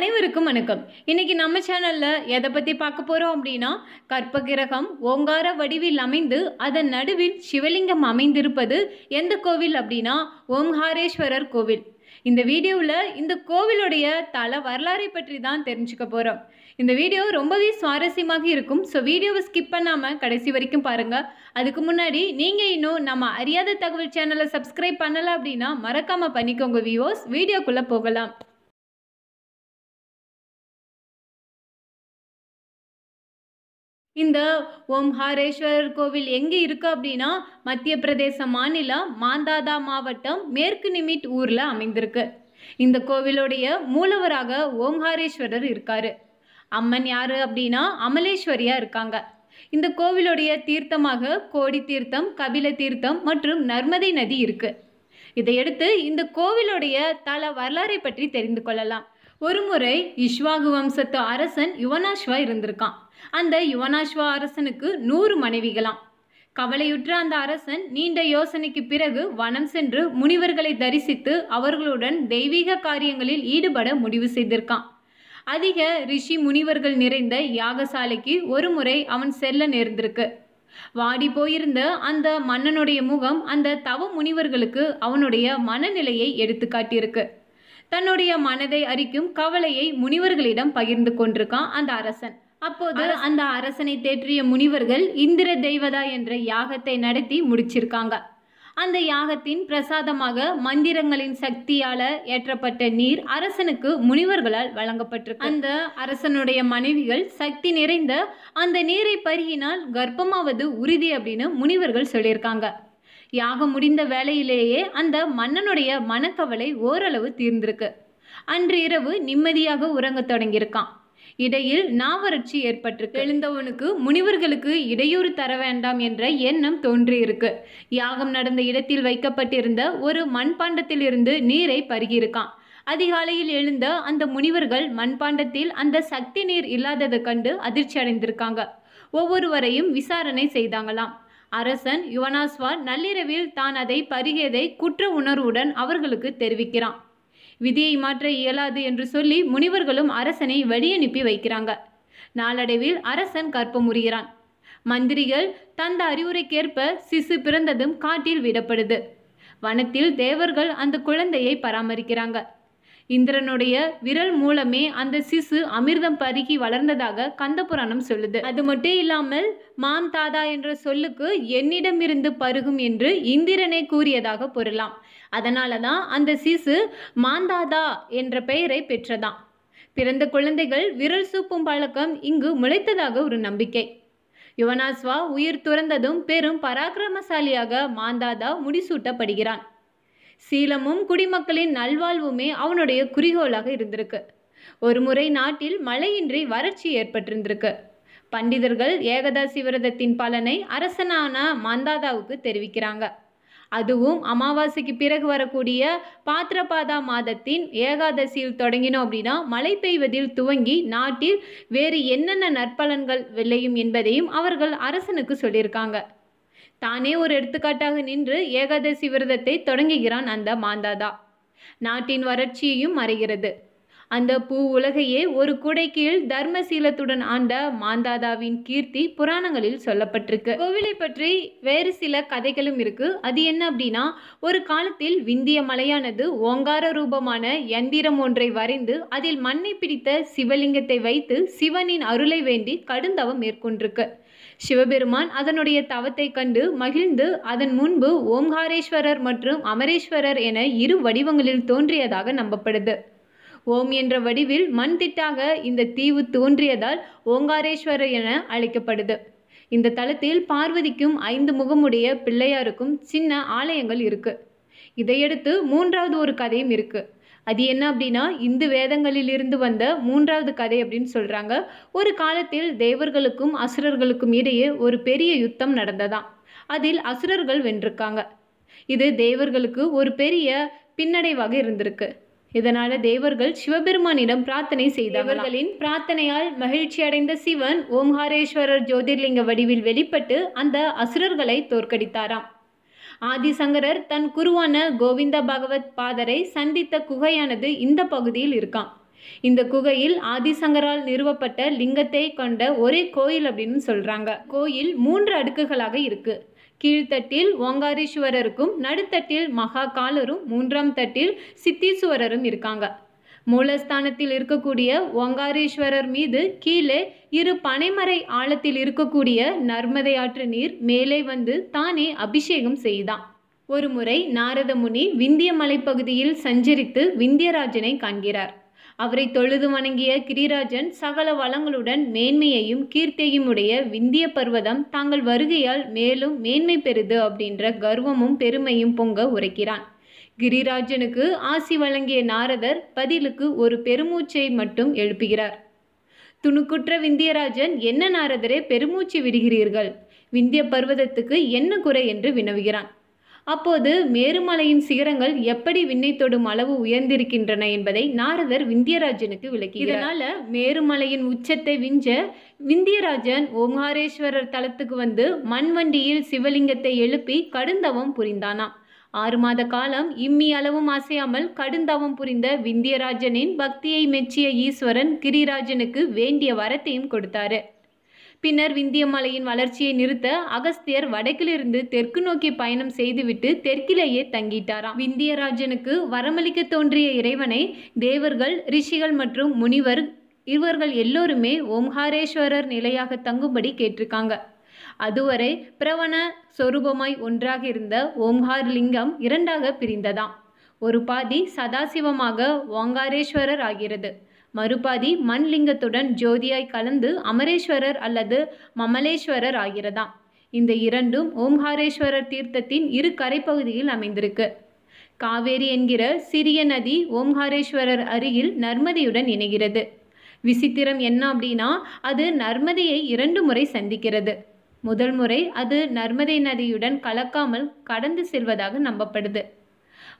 அனைவருக்கும் வணக்கம் இன்னைக்கு நம்ம சேனலில் எதை பற்றி பார்க்க போகிறோம் அப்படின்னா கற்ப கிரகம் ஓங்கார வடிவில் அமைந்து அதன் நடுவில் சிவலிங்கம் அமைந்திருப்பது எந்த கோவில் அப்படின்னா ஓம்ஹாரேஸ்வரர் கோவில் இந்த வீடியோவில் இந்த கோவிலுடைய தல வரலாறை பற்றி தான் தெரிஞ்சுக்க போகிறோம் இந்த வீடியோ ரொம்பவே சுவாரஸ்யமாக இருக்கும் ஸோ வீடியோவை ஸ்கிப் பண்ணாமல் கடைசி வரைக்கும் பாருங்கள் அதுக்கு முன்னாடி நீங்கள் இன்னும் நம்ம அறியாத தகவல் சேனலை சப்ஸ்கிரைப் பண்ணலை அப்படின்னா மறக்காமல் பண்ணிக்கோங்க வியூவர்ஸ் வீடியோக்குள்ளே போகலாம் இந்த ஓம் ஹாரேஸ்வரர் கோவில் எங்கே இருக்குது அப்படின்னா மத்திய பிரதேச மாநிலம் மாந்தாதா மாவட்டம் மேற்கு நிமிட் ஊரில் அமைந்திருக்கு இந்த கோவிலுடைய மூலவராக ஓம்ஹாரேஸ்வரர் இருக்கார் அம்மன் யார் அப்படின்னா அமலேஸ்வரியா இருக்காங்க இந்த கோவிலுடைய தீர்த்தமாக கோடி தீர்த்தம் கபில தீர்த்தம் மற்றும் நர்மதை நதி இருக்குது இதையடுத்து இந்த கோவிலுடைய தல வரலாறை பற்றி தெரிந்து கொள்ளலாம் ஒருமுறை இஷ்வாகு வம்சத்து அரசன் யுவனாஷ்வா இருந்திருக்கான் அந்த யுவனாஷ்வா அரசனுக்கு நூறு மனைவிகளாம் கவலையுற்ற அந்த அரசன் நீண்ட யோசனைக்கு பிறகு வனம் சென்று முனிவர்களை தரிசித்து அவர்களுடன் தெய்வீக காரியங்களில் ஈடுபட முடிவு செய்திருக்கான் அதிக ரிஷி முனிவர்கள் நிறைந்த யாகசாலைக்கு ஒருமுறை அவன் செல்ல நேர்ந்திருக்கு வாடி போயிருந்த அந்த மன்னனுடைய முகம் அந்த தவ முனிவர்களுக்கு அவனுடைய மனநிலையை எடுத்துக்காட்டியிருக்கு தன்னுடைய மனதை அறிக்கும் கவலையை முனிவர்களிடம் பகிர்ந்து கொண்டிருக்கான் அந்த அரசன் அப்போது அந்த அரசனை தேற்றிய முனிவர்கள் இந்திர தெய்வதா என்ற யாகத்தை நடத்தி முடிச்சிருக்காங்க அந்த யாகத்தின் பிரசாதமாக மந்திரங்களின் சக்தியால ஏற்றப்பட்ட நீர் அரசனுக்கு முனிவர்களால் வழங்கப்பட்டிருக்கு அந்த அரசனுடைய மனைவிகள் சக்தி நிறைந்த அந்த நீரை பருகினால் கர்ப்பமாவது உறுதி அப்படின்னு முனிவர்கள் சொல்லியிருக்காங்க யாகம் முடிந்த வேலையிலேயே அந்த மன்னனுடைய மனக்கவலை ஓரளவு தீர்ந்திருக்கு அன்று இரவு நிம்மதியாக உறங்க தொடங்கியிருக்கான் இடையில் நாவறட்சி ஏற்பட்டிருக்கு எழுந்தவனுக்கு முனிவர்களுக்கு இடையூறு தர வேண்டாம் என்ற எண்ணம் தோன்றியிருக்கு யாகம் நடந்த இடத்தில் வைக்கப்பட்டிருந்த ஒரு மண்பாண்டத்திலிருந்து நீரை பருகியிருக்கான் அதிகாலையில் எழுந்த அந்த முனிவர்கள் மண்பாண்டத்தில் அந்த சக்தி நீர் இல்லாததை கண்டு அதிர்ச்சி அடைந்திருக்காங்க ஒவ்வொருவரையும் விசாரணை செய்தாங்களாம் அரசன் யுவனாஸ்வார் நள்ளிரவில் தான் அதை பருகியதை குற்ற உணர்வுடன் அவர்களுக்கு தெரிவிக்கிறான் விதியை மாற்ற இயலாது என்று சொல்லி முனிவர்களும் அரசனை வழியனுப்பி வைக்கிறாங்க நாளடைவில் அரசன் கற்ப முறிகிறான் மந்திரிகள் தந்த அறிவுரைக்கேற்ப சிசு பிறந்ததும் காட்டில் விடப்படுது வனத்தில் தேவர்கள் அந்த குழந்தையை பராமரிக்கிறாங்க இந்திரனுடைய விரல் மூலமே அந்த சிசு அமிர்தம் பருகி வளர்ந்ததாக கந்த புராணம் சொல்லுது அது மட்டும் இல்லாமல் மாம் தாதா என்ற சொல்லுக்கு என்னிடமிருந்து பருகும் என்று இந்திரனை கூறியதாக பொருளாம் அதனால தான் அந்த சிசு மாந்தாதா என்ற பெயரை பெற்றதாம் பிறந்த குழந்தைகள் விரல் சூப்பும் பழக்கம் இங்கு முளைத்ததாக ஒரு நம்பிக்கை யுவனாஸ்வா உயிர் துறந்ததும் பெரும் பராக்கிரமசாலியாக மாந்தாதா முடிசூட்டப்படுகிறான் சீலமும் குடிமக்களின் நல்வாழ்வுமே அவனுடைய குறிகோளாக இருந்திருக்கு ஒரு முறை நாட்டில் மழையின்றி வறட்சி ஏற்பட்டிருந்திருக்கு பண்டிதர்கள் ஏகதாசி விரதத்தின் பலனை அரசனான மந்தாதாவுக்கு தெரிவிக்கிறாங்க அதுவும் அமாவாசைக்கு பிறகு வரக்கூடிய பாத்திரபாதா மாதத்தின் ஏகாதசியில் தொடங்கினோம் அப்படின்னா மழை பெய்வதில் துவங்கி நாட்டில் வேறு என்னென்ன நற்பலன்கள் விளையும் என்பதையும் அவர்கள் அரசனுக்கு சொல்லியிருக்காங்க தானே ஒரு எடுத்துக்காட்டாக நின்று ஏகாதசி விரதத்தை தொடங்குகிறான் அந்த மாந்தாதா நாட்டின் வறட்சியையும் மறைகிறது அந்த பூ உலகையே ஒரு குடை கீழ் தர்மசீலத்துடன் ஆண்ட மாந்தாதாவின் கீர்த்தி புராணங்களில் சொல்லப்பட்டிருக்கு கோவிலை பற்றி வேறு சில கதைகளும் இருக்கு அது என்ன அப்படின்னா ஒரு காலத்தில் விந்திய மலையானது ஓங்கார ரூபமான எந்திரம் ஒன்றை வரைந்து அதில் மண்ணை பிடித்த சிவலிங்கத்தை வைத்து சிவனின் அருளை வேண்டி கடுந்தவம் மேற்கொண்டிருக்கு சிவபெருமான் அதனுடைய தவத்தை கண்டு மகிழ்ந்து அதன் முன்பு ஓம்காரேஸ்வரர் மற்றும் அமரேஸ்வரர் என இரு வடிவங்களில் தோன்றியதாக நம்பப்படுது ஓம் என்ற வடிவில் மண் திட்டாக இந்த தீவு தோன்றியதால் ஓங்காரேஸ்வரர் என அழைக்கப்படுது இந்த தளத்தில் பார்வதிக்கும் ஐந்து முகமுடைய பிள்ளையாருக்கும் சின்ன ஆலயங்கள் இருக்கு இதையடுத்து மூன்றாவது ஒரு கதையும் இருக்குது அது என்ன அப்படின்னா இந்து வேதங்களிலிருந்து வந்த மூன்றாவது கதை அப்படின்னு சொல்கிறாங்க ஒரு காலத்தில் தேவர்களுக்கும் அசுரர்களுக்கும் இடையே ஒரு பெரிய யுத்தம் நடந்ததாம் அதில் அசுரர்கள் வென்றிருக்காங்க இது தேவர்களுக்கு ஒரு பெரிய பின்னடைவாக இருந்திருக்கு இதனால தேவர்கள் சிவபெருமானிடம் பிரார்த்தனை செய்தவர்களின் பிரார்த்தனையால் மகிழ்ச்சி அடைந்த சிவன் ஓம்ஹாரேஸ்வரர் ஜோதிர்லிங்க வடிவில் வெளிப்பட்டு அந்த அசுரர்களை தோற்கடித்தாராம் ஆதிசங்கரர் தன் குருவான கோவிந்த பகவத் பாதரை சந்தித்த குகையானது இந்த பகுதியில் இருக்கான் இந்த குகையில் ஆதிசங்கரால் நிறுவப்பட்ட லிங்கத்தை கொண்ட ஒரே கோயில் அப்படின்னு சொல்றாங்க கோயில் மூன்று அடுக்குகளாக இருக்கு கீழ்த்தட்டில் ஓங்காரீஸ்வரருக்கும் நடுத்தட்டில் மகாகாலரும் மூன்றாம் தட்டில் சித்தீஸ்வரரும் இருக்காங்க மூலஸ்தானத்தில் இருக்கக்கூடிய ஓங்காரேஸ்வரர் மீது கீழே இரு பனைமரை ஆழத்தில் இருக்கக்கூடிய நர்மதை ஆற்று நீர் மேலே வந்து தானே அபிஷேகம் செய்தான் ஒருமுறை நாரத முனி விந்திய மலைப்பகுதியில் சஞ்சரித்து விந்தியராஜனை காண்கிறார் அவரை தொழுது வணங்கிய கிரிராஜன் சகல வளங்களுடன் மேன்மையையும் கீர்த்தியையும் உடைய விந்திய பர்வதம் தாங்கள் வருகையால் மேலும் மேன்மை பெறுது அப்படின்ற கர்வமும் பெருமையும் பொங்க உரைக்கிறான் கிரிராஜனுக்கு ஆசி வழங்கிய நாரதர் பதிலுக்கு ஒரு பெருமூச்சை மட்டும் எழுப்புகிறார் துணுக்குற்ற விந்தியராஜன் என்ன நாரதரே பெருமூச்சு விடுகிறீர்கள் விந்திய பர்வதத்துக்கு என்ன குறை என்று வினவுகிறான் அப்போது மேருமலையின் சிகரங்கள் எப்படி விண்ணை தொடும் அளவு உயர்ந்திருக்கின்றன என்பதை நாரதர் விந்தியராஜனுக்கு விளக்கி இதனால மேருமலையின் உச்சத்தை விஞ்ச விந்தியராஜன் ஓமாரேஸ்வரர் தலத்துக்கு வந்து மண்வண்டியில் சிவலிங்கத்தை எழுப்பி கடுந்தவம் புரிந்தானாம் ஆறு மாத காலம் இம்மி அளவும் அசையாமல் கடுந்தவம் புரிந்த விந்தியராஜனின் பக்தியை மெச்சிய ஈஸ்வரன் கிரிராஜனுக்கு வேண்டிய வரத்தையும் கொடுத்தாரு பின்னர் விந்தியமலையின் வளர்ச்சியை நிறுத்த அகஸ்தியர் வடக்கிலிருந்து தெற்கு நோக்கி பயணம் செய்துவிட்டு தெற்கிலேயே தங்கிட்டாராம் விந்தியராஜனுக்கு வரமளிக்க தோன்றிய இறைவனை தேவர்கள் ரிஷிகள் மற்றும் முனிவர் இவர்கள் எல்லோருமே ஓம்ஹாரேஸ்வரர் நிலையாக தங்கும்படி கேட்டிருக்காங்க அதுவரை பிரவண சொரூபமாய் ஒன்றாக இருந்த ஓம்கார் லிங்கம் இரண்டாக பிரிந்ததாம் ஒரு பாதி சதாசிவமாக ஓங்காரேஸ்வரர் ஆகிறது மறுபாதி மண் லிங்கத்துடன் ஜோதியாய் கலந்து அமரேஸ்வரர் அல்லது மமலேஸ்வரர் ஆகிறதாம் இந்த இரண்டும் ஓம்காரேஸ்வரர் தீர்த்தத்தின் இரு கரைப்பகுதியில் அமைந்திருக்கு காவேரி என்கிற சிறிய நதி ஓம்காரேஸ்வரர் அருகில் நர்மதியுடன் இணைகிறது விசித்திரம் என்ன அப்படின்னா அது நர்மதியை இரண்டு முறை சந்திக்கிறது முதல் முறை அது நர்மதை நதியுடன் கலக்காமல் கடந்து செல்வதாக நம்பப்படுது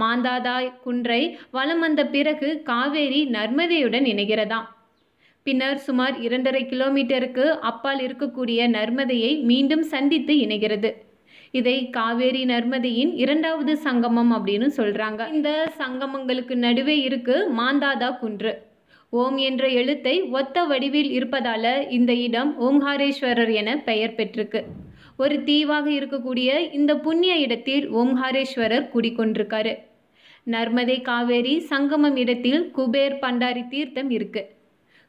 மாந்தாதாய் குன்றை வலம் வந்த பிறகு காவேரி நர்மதையுடன் இணைகிறதாம் பின்னர் சுமார் இரண்டரை கிலோமீட்டருக்கு அப்பால் இருக்கக்கூடிய நர்மதையை மீண்டும் சந்தித்து இணைகிறது இதை காவேரி நர்மதியின் இரண்டாவது சங்கமம் அப்படின்னு சொல்கிறாங்க இந்த சங்கமங்களுக்கு நடுவே இருக்கு மாந்தாதா குன்று ஓம் என்ற எழுத்தை ஒத்த வடிவில் இருப்பதால இந்த இடம் ஓங்காரேஸ்வரர் என பெயர் பெற்றிருக்கு ஒரு தீவாக இருக்கக்கூடிய இந்த புண்ணிய இடத்தில் ஓம்ஹாரேஸ்வரர் குடிக்கொண்டிருக்காரு நர்மதை காவேரி சங்கமம் இடத்தில் குபேர் பண்டாரி தீர்த்தம் இருக்கு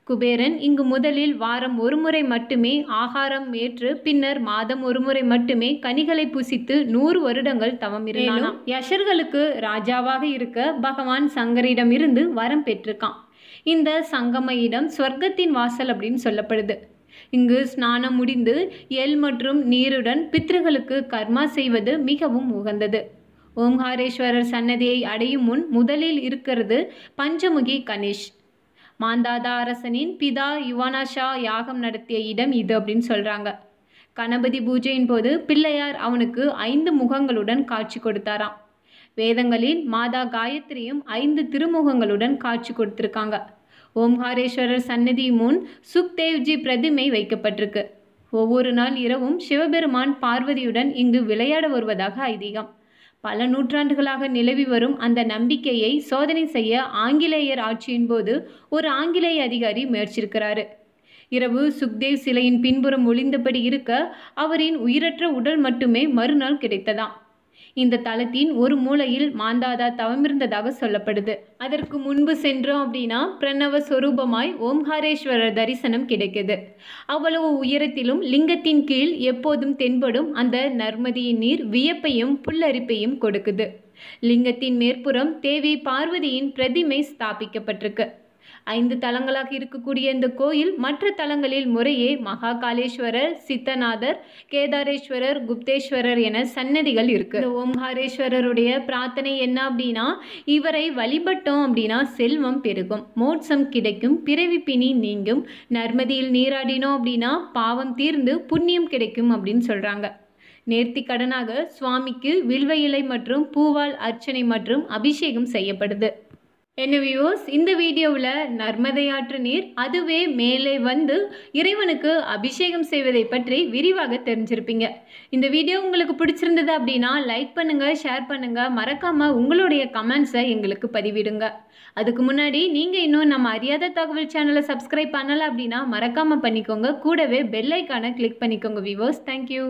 குபேரன் இங்கு முதலில் வாரம் ஒரு முறை மட்டுமே ஆகாரம் ஏற்று பின்னர் மாதம் ஒரு முறை மட்டுமே கனிகளை பூசித்து நூறு வருடங்கள் தவம் இருந்தானாம் யஷர்களுக்கு ராஜாவாக இருக்க பகவான் சங்கரிடமிருந்து வரம் பெற்றிருக்கான் இந்த சங்கம இடம் ஸ்வர்க்கத்தின் வாசல் அப்படின்னு சொல்லப்படுது இங்கு ஸ்நானம் முடிந்து எல் மற்றும் நீருடன் பித்ருகளுக்கு கர்மா செய்வது மிகவும் உகந்தது ஓங்காரேஸ்வரர் சன்னதியை அடையும் முன் முதலில் இருக்கிறது பஞ்சமுகி கணேஷ் மாந்தாதா அரசனின் பிதா யுவானாஷா யாகம் நடத்திய இடம் இது அப்படின்னு சொல்கிறாங்க கணபதி பூஜையின் போது பிள்ளையார் அவனுக்கு ஐந்து முகங்களுடன் காட்சி கொடுத்தாராம் வேதங்களில் மாதா காயத்ரியும் ஐந்து திருமுகங்களுடன் காட்சி கொடுத்திருக்காங்க ஓம்ஹாரேஸ்வரர் சன்னதி முன் சுக்தேவ்ஜி பிரதிமை வைக்கப்பட்டிருக்கு ஒவ்வொரு நாள் இரவும் சிவபெருமான் பார்வதியுடன் இங்கு விளையாட வருவதாக ஐதீகம் பல நூற்றாண்டுகளாக நிலவி வரும் அந்த நம்பிக்கையை சோதனை செய்ய ஆங்கிலேயர் ஆட்சியின் போது ஒரு ஆங்கிலேய அதிகாரி முயற்சிருக்கிறாரு இரவு சுக்தேவ் சிலையின் பின்புறம் ஒளிந்தபடி இருக்க அவரின் உயிரற்ற உடல் மட்டுமே மறுநாள் கிடைத்ததாம் இந்த தளத்தின் ஒரு மூலையில் மாந்தாதா தவமிருந்ததாக சொல்லப்படுது அதற்கு முன்பு சென்றோம் அப்படின்னா பிரணவ சொரூபமாய் ஓம்ஹாரேஸ்வரர் தரிசனம் கிடைக்குது அவ்வளவு உயரத்திலும் லிங்கத்தின் கீழ் எப்போதும் தென்படும் அந்த நர்மதியின் நீர் வியப்பையும் புல்லரிப்பையும் கொடுக்குது லிங்கத்தின் மேற்புறம் தேவி பார்வதியின் பிரதிமை ஸ்தாபிக்கப்பட்டிருக்கு ஐந்து தலங்களாக இருக்கக்கூடிய இந்த கோயில் மற்ற தலங்களில் முறையே மகாகாலேஸ்வரர் சித்தநாதர் கேதாரேஸ்வரர் குப்தேஸ்வரர் என சன்னதிகள் இருக்கு இந்த ஓம்காரேஸ்வரருடைய பிரார்த்தனை என்ன அப்படின்னா இவரை வழிபட்டோம் அப்படின்னா செல்வம் பெருகும் மோட்சம் கிடைக்கும் பிறவி பிணி நீங்கும் நர்மதியில் நீராடினோம் அப்படின்னா பாவம் தீர்ந்து புண்ணியம் கிடைக்கும் அப்படின்னு சொல்றாங்க நேர்த்தி கடனாக சுவாமிக்கு வில்வ இலை மற்றும் பூவால் அர்ச்சனை மற்றும் அபிஷேகம் செய்யப்படுது என்ன வியூஸ் இந்த வீடியோவில் நர்மதையாற்று நீர் அதுவே மேலே வந்து இறைவனுக்கு அபிஷேகம் செய்வதை பற்றி விரிவாக தெரிஞ்சிருப்பீங்க இந்த வீடியோ உங்களுக்கு பிடிச்சிருந்தது அப்படின்னா லைக் பண்ணுங்கள் ஷேர் பண்ணுங்கள் மறக்காமல் உங்களுடைய கமெண்ட்ஸை எங்களுக்கு பதிவிடுங்க அதுக்கு முன்னாடி நீங்கள் இன்னும் நம்ம அறியாத தகவல் சேனலை சப்ஸ்கிரைப் பண்ணலை அப்படின்னா மறக்காமல் பண்ணிக்கோங்க கூடவே பெல்லைக்கான கிளிக் பண்ணிக்கோங்க வியூவர்ஸ் தேங்க்யூ